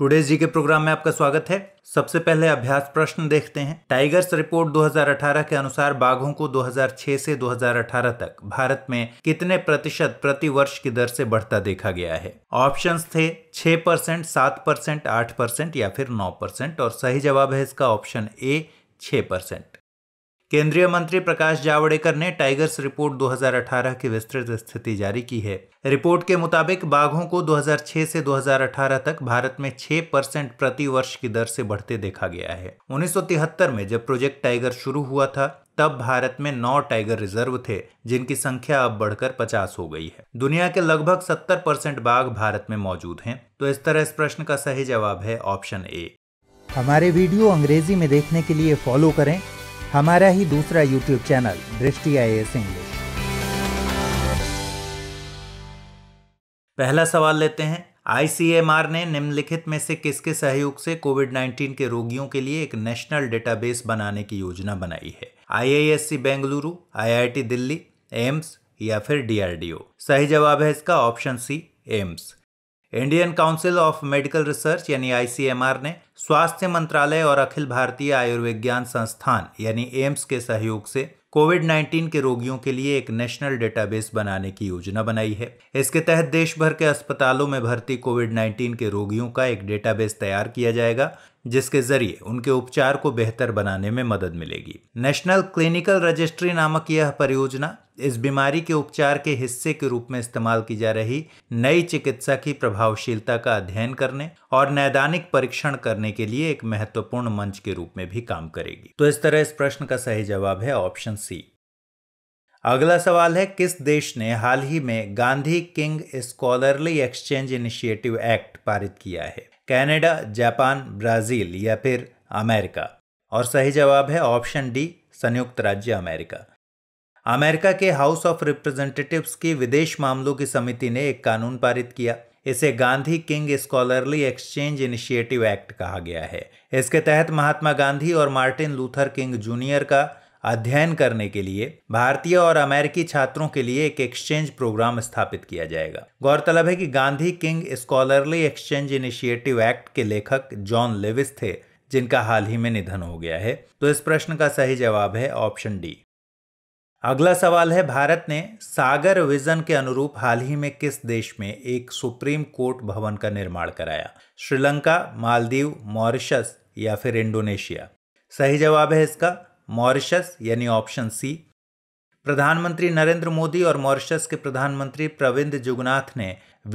today जी के programme में आपका स्वागत है सबसे पहले अभ्यास प्रश्न देखते हैं टाइगर्स रिपोर्ट 2018 के अनुसार बाघों को 2006 से 2018 तक भारत में कितने प्रतिशत प्रति वर्ष की दर से बढ़ता देखा गया है ऑप्शंस थे 6 परसेंट सात परसेंट आठ परसेंट या फिर 9 परसेंट और सही जवाब है इसका ऑप्शन ए 6 परसेंट केंद्रीय मंत्री प्रकाश जावड़ेकर ने टाइगर्स रिपोर्ट 2018 की विस्तृत स्थिति जारी की है रिपोर्ट के मुताबिक बाघों को 2006 से 2018 तक भारत में 6 परसेंट प्रति वर्ष की दर से बढ़ते देखा गया है उन्नीस में जब प्रोजेक्ट टाइगर शुरू हुआ था तब भारत में नौ टाइगर रिजर्व थे जिनकी संख्या अब बढ़कर 50 हो गई है दुनिया के लगभग 70 परसेंट बाघ भारत में मौजूद हैं तो इस तरह इस प्रश्न का सही जवाब है ऑप्शन ए हमारे वीडियो अंग्रेजी में देखने के लिए फॉलो करें हमारा ही दूसरा यूट्यूब चैनल दृष्टि आई इंग्लिश पहला सवाल लेते हैं आईसीएमआर ने निम्नलिखित में से किसके सहयोग से कोविड 19 के रोगियों के लिए एक नेशनल डेटाबेस बनाने की योजना बनाई है IISc Bengaluru IIT Delhi AIIMS या फिर डीआरडीओ सही जवाब है इसका option C AIIMS Indian Council of Medical Research यानी आई ने स्वास्थ्य मंत्रालय और अखिल भारतीय आयुर्विज्ञान संस्थान यानी एम्स के सहयोग से कोविड 19 के रोगियों के लिए एक नेशनल डेटाबेस बनाने की योजना बनाई है इसके तहत देश भर के अस्पतालों में भर्ती कोविड 19 के रोगियों का एक डेटाबेस तैयार किया जाएगा जिसके जरिए उनके उपचार को बेहतर बनाने में मदद मिलेगी नेशनल क्लिनिकल रजिस्ट्री नामक यह परियोजना इस बीमारी के उपचार के हिस्से के रूप में इस्तेमाल की जा रही नई चिकित्सा की प्रभावशीलता का अध्ययन करने और नैदानिक परीक्षण करने के लिए एक महत्वपूर्ण मंच के रूप में भी काम करेगी तो इस तरह इस प्रश्न का सही जवाब है ऑप्शन सी अगला सवाल है किस देश ने हाल ही में Gandhi King Scholarly Exchange Initiative Act पारित किया है कनाडा जापान ब्राज़ील या फिर अमेरिका और सही जवाब है ऑप्शन डी संयुक्त राज्य अमेरिका अमेरिका के हाउस ऑफ रिप्रेजेंटेटिव्स की विदेश मामलों की समिति ने एक कानून पारित किया इसे Gandhi King Scholarly Exchange Initiative Act कहा गया है इसके तहत महात्मा गांधी और मार्टिन लूथर किंग जूनियर का अध्ययन करने के लिए भारतीय और अमेरिकी छात्रों के लिए एक एक्सचेंज प्रोग्राम स्थापित किया जाएगा गौरतलब है कि Gandhi King Scholarly Exchange Initiative Act के लेखक जॉन लेविस थे जिनका हाल ही में निधन हो गया है तो इस प्रश्न का सही जवाब है ऑप्शन डी अगला सवाल है भारत ने सागर विजन के अनुरूप हाल ही में किस देश में एक सुप्रीम कोर्ट भवन का निर्माण कराया श्रीलंका मालदीव मॉरिशस या फिर इंडोनेशिया सही जवाब है इसका मॉरिशस यानी ऑप्शन सी प्रधानमंत्री नरेंद्र मोदी और मॉरिशस के प्रधानमंत्री प्रविंद जुगनाथ ने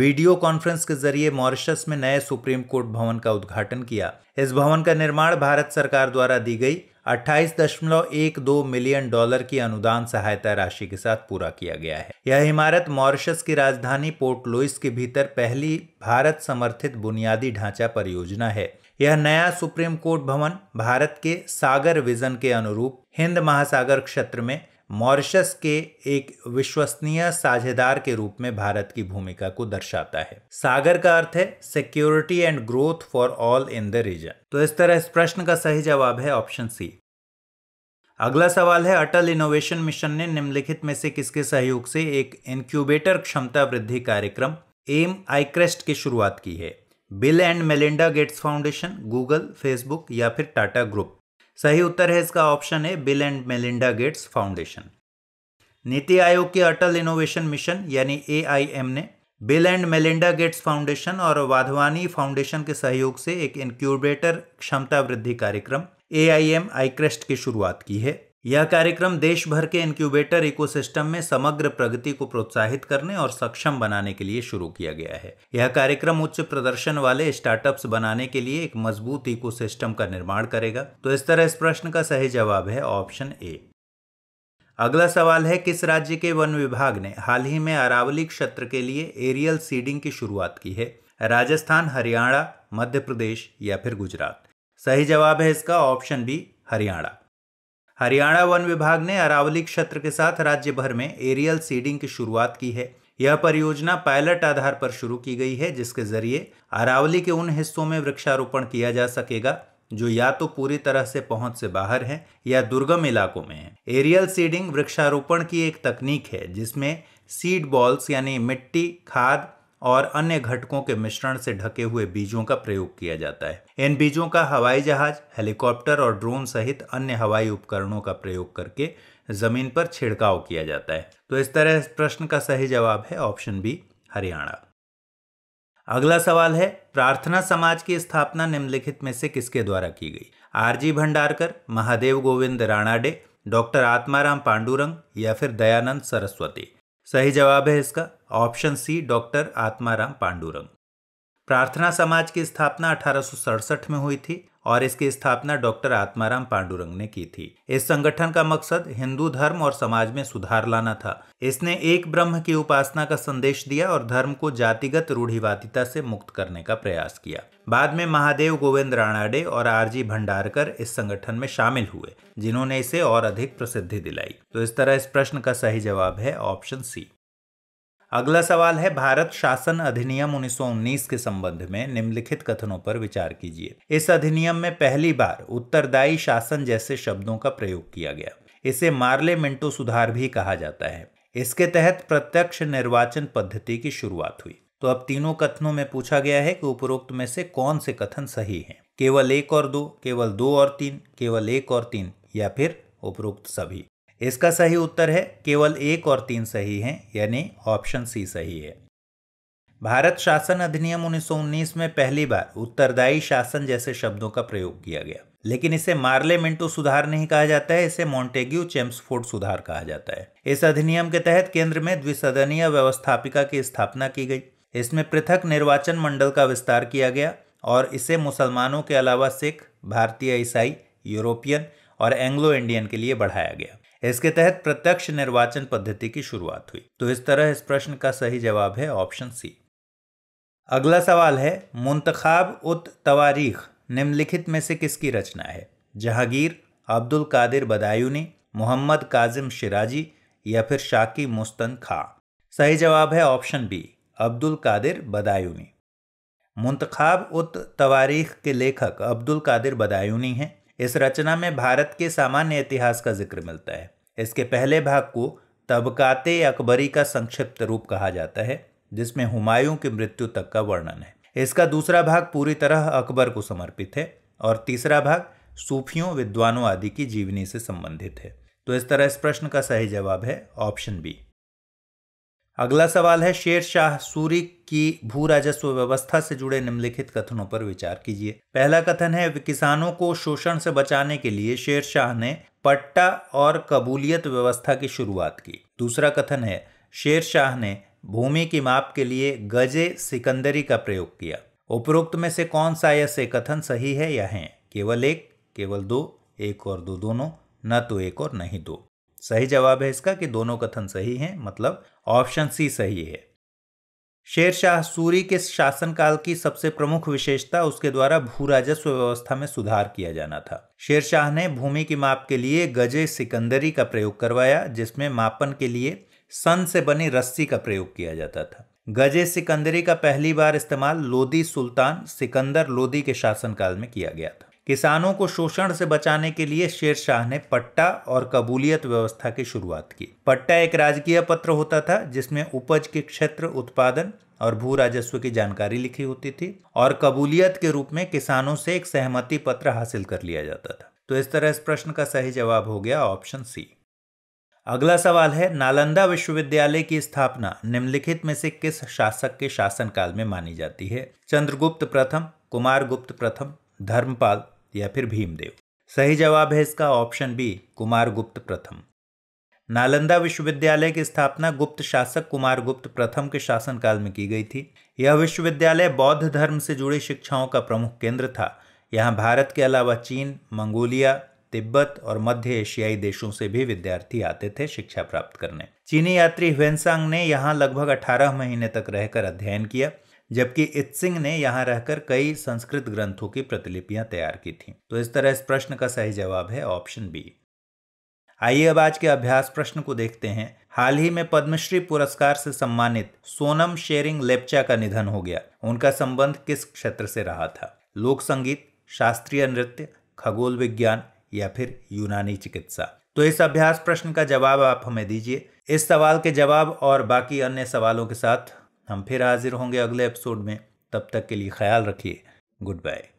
वीडियो कॉन्फ्रेंस के जरिए मॉरिशस में नए सुप्रीम कोर्ट भवन का उद्घाटन किया इस भवन का निर्माण भारत सरकार द्वारा दी गई 28.12 मिलियन डॉलर की अनुदान सहायता राशि के साथ पूरा किया गया है यह इमारत मॉरिशस की राजधानी पोर्ट लुइस के भीतर पहली भारत समर्थित बुनियादी ढांचा परियोजना है यह नया सुप्रीम कोर्ट भवन भारत के सागर विजन के अनुरूप हिंद महासागर क्षेत्र में मॉरिशस के एक विश्वसनीय साझेदार के रूप में भारत की भूमिका को दर्शाता है सागर का अर्थ है security and growth for all in the region तो इस तरह इस प्रश्न का सही जवाब है ऑप्शन सी अगला सवाल है अटल इनोवेशन मिशन ने निम्नलिखित में से किसके सहयोग से एक इंक्यूबेटर क्षमता वृद्धि कार्यक्रम एम आईक्रेस्ट की शुरुआत की है Bill and Melinda Gates Foundation Google Facebook या फिर टाटा ग्रुप सही उत्तर है इसका ऑप्शन है Bill and Melinda Gates Foundation NITI Aayog के अटल इनोवेशन मिशन यानी ए ने Bill and Melinda Gates Foundation और वाधवानी फाउंडेशन के सहयोग से एक इनक्यूबेटर क्षमता वृद्धि कार्यक्रम ए आई एम आईक्रेस्ट की शुरुआत की है यह कार्यक्रम देश भर के इंक्यूबेटर इकोसिस्टम में समग्र प्रगति को प्रोत्साहित करने और सक्षम बनाने के लिए शुरू किया गया है यह कार्यक्रम उच्च प्रदर्शन वाले स्टार्टअप्स बनाने के लिए एक मजबूत इकोसिस्टम का निर्माण करेगा तो इस तरह इस प्रश्न का सही जवाब है ऑप्शन ए अगला सवाल है किस राज्य के वन विभाग ने हाल ही में अरावली क्षेत्र के लिए एरियल सीडिंग की शुरुआत की है राजस्थान हरियाणा मध्य प्रदेश या फिर गुजरात सही जवाब है इसका ऑप्शन बी हरियाणा हरियाणा वन विभाग ने अरावली क्षेत्र के साथ राज्य भर में एरियल सीडिंग की शुरुआत की है यह परियोजना पायलट आधार पर शुरू की गई है जिसके जरिए अरावली के उन हिस्सों में वृक्षारोपण किया जा सकेगा जो या तो पूरी तरह से पहुंच से बाहर है या दुर्गम इलाकों में है एरियल सीडिंग वृक्षारोपण की एक तकनीक है जिसमें सीड बॉल्स यानी मिट्टी खाद और अन्य घटकों के मिश्रण से ढके हुए बीजों का प्रयोग किया जाता है इन बीजों का हवाई जहाज हेलीकॉप्टर और ड्रोन सहित अन्य हवाई उपकरणों का प्रयोग करके जमीन पर छिड़काव किया जाता है तो इस तरह इस प्रश्न का सही जवाब है ऑप्शन बी हरियाणा अगला सवाल है प्रार्थना समाज की स्थापना निम्नलिखित में से किसके द्वारा की गई आरजी भंडारकर महादेव गोविंद राणाडे डॉक्टर आत्माराम पांडुरंग या फिर दयानंद सरस्वती सही जवाब है इसका option C doctor Atmaram Pandurang Prarthana Samaj की स्थापना अठारह में हुई थी और इसकी स्थापना डॉक्टर आत्माराम पांडुरंग ने की थी इस संगठन का मकसद हिंदू धर्म और समाज में सुधार लाना था इसने एक ब्रह्म की उपासना का संदेश दिया और धर्म को जातिगत रूढ़िवादिता से मुक्त करने का प्रयास किया बाद में महादेव गोविंद राणाडे और आरजी भंडारकर इस संगठन में शामिल हुए जिन्होंने इसे और अधिक प्रसिद्धि दिलाई तो इस तरह इस प्रश्न का सही जवाब है ऑप्शन सी अगला सवाल है भारत शासन अधिनियम 1919 के संबंध में निम्नलिखित कथनों पर विचार कीजिए इस अधिनियम में पहली बार उत्तरदायी शासन जैसे शब्दों का प्रयोग किया गया इसे मार्ले मिंटो सुधार भी कहा जाता है इसके तहत प्रत्यक्ष निर्वाचन पद्धति की शुरुआत हुई तो अब तीनों कथनों में पूछा गया है कि उपरोक्त में से कौन से कथन सही हैं केवल एक और दो केवल दो और तीन केवल एक और तीन या फिर उपरोक्त सभी इसका सही उत्तर है केवल एक और तीन सही हैं यानी ऑप्शन सी सही है भारत शासन अधिनियम 1919 में पहली बार उत्तरदायी शासन जैसे शब्दों का प्रयोग किया गया लेकिन इसे मार्ले मिंटो सुधार नहीं कहा जाता है इसे मोन्टेग्यू चेम्सफोर्ड सुधार कहा जाता है इस अधिनियम के तहत केंद्र में द्विसदनीय व्यवस्थापिका की स्थापना की गई इसमें पृथक निर्वाचन मंडल का विस्तार किया गया और इसे मुसलमानों के अलावा सिख भारतीय ईसाई यूरोपियन और एंग्लो इंडियन के लिए बढ़ाया गया इसके तहत प्रत्यक्ष निर्वाचन पद्धति की शुरुआत हुई तो इस तरह इस प्रश्न का सही जवाब है ऑप्शन सी अगला सवाल है मुंतखाब उत तवारीख निम्नलिखित में से किसकी रचना है जहांगीर अब्दुल कादिर बदायूनी मोहम्मद काजिम शिराजी या फिर शाकी मुस्तन खां सही जवाब है ऑप्शन बी अब्दुल कादिर बदायूनी मुंतखाब उत तवारीख के लेखक अब्दुल कादिर बदायूनी हैं इस रचना में भारत के सामान्य इतिहास का जिक्र मिलता है इसके पहले भाग को तबकाते अकबरी का संक्षिप्त रूप कहा जाता है जिसमें हुमायूं की मृत्यु तक का वर्णन है इसका दूसरा भाग पूरी तरह अकबर को समर्पित है और तीसरा भाग सूफियों विद्वानों आदि की जीवनी से संबंधित है तो इस तरह इस प्रश्न का सही जवाब है ऑप्शन बी अगला सवाल है शेर शाह सूरी की भू राजस्व व्यवस्था से जुड़े निम्नलिखित कथनों पर विचार कीजिए पहला कथन है किसानों को शोषण से बचाने के लिए शेर शाह ने पट्टा और कबूलियत व्यवस्था की शुरुआत की दूसरा कथन है शेर शाह ने भूमि की माप के लिए गजे सिकंदरी का प्रयोग किया उपरोक्त में से कौन सा या से कथन सही है या है केवल एक केवल दो एक और दो दोनों न तो एक और नहीं दो सही जवाब है इसका कि दोनों कथन सही हैं मतलब ऑप्शन सी सही है शेरशाह सूरी के शासनकाल की सबसे प्रमुख विशेषता उसके द्वारा भू राजस्व व्यवस्था में सुधार किया जाना था शेरशाह ने भूमि की माप के लिए गजे सिकंदरी का प्रयोग करवाया जिसमें मापन के लिए सन से बनी रस्सी का प्रयोग किया जाता था गजे सिकंदरी का पहली बार इस्तेमाल लोदी सुल्तान सिकंदर लोदी के शासनकाल में किया गया था किसानों को शोषण से बचाने के लिए शेरशाह ने पट्टा और कबूलियत व्यवस्था की शुरुआत की पट्टा एक राजकीय पत्र होता था जिसमें उपज के क्षेत्र उत्पादन और भू राजस्व की जानकारी लिखी होती थी और कबूलियत के रूप में किसानों से एक सहमति पत्र हासिल कर लिया जाता था तो इस तरह इस प्रश्न का सही जवाब हो गया ऑप्शन सी अगला सवाल है नालंदा विश्वविद्यालय की स्थापना निम्नलिखित में से किस शासक के शासनकाल में मानी जाती है चंद्रगुप्त प्रथम कुमार गुप्त प्रथम धर्मपाल या फिर भीमदेव सही जवाब है इसका ऑप्शन बी कुमार गुप्त प्रथम नालंदा विश्वविद्यालय की स्थापना गुप्त शासक कुमार गुप्त प्रथम के शासनकाल में की गई थी यह विश्वविद्यालय बौद्ध धर्म से जुड़ी शिक्षाओं का प्रमुख केंद्र था यहाँ भारत के अलावा चीन मंगोलिया तिब्बत और मध्य एशियाई देशों से भी विद्यार्थी आते थे शिक्षा प्राप्त करने चीनी यात्री ह्वेनसांग ने यहाँ लगभग 18 महीने तक रहकर अध्ययन किया जबकि सिंह ने यहाँ रहकर कई संस्कृत ग्रंथों की प्रतिलिपियां तैयार की थी तो इस तरह इस प्रश्न का सही जवाब है ऑप्शन बी आइए अब आज के अभ्यास प्रश्न को देखते हैं हाल ही में पद्मश्री पुरस्कार से सम्मानित सोनम शेरिंग लेपचा का निधन हो गया उनका संबंध किस क्षेत्र से रहा था लोक संगीत शास्त्रीय नृत्य खगोल विज्ञान या फिर यूनानी चिकित्सा तो इस अभ्यास प्रश्न का जवाब आप हमें दीजिए इस सवाल के जवाब और बाकी अन्य सवालों के साथ हम फिर हाजिर होंगे अगले एपिसोड में तब तक के लिए ख्याल रखिए गुड बाय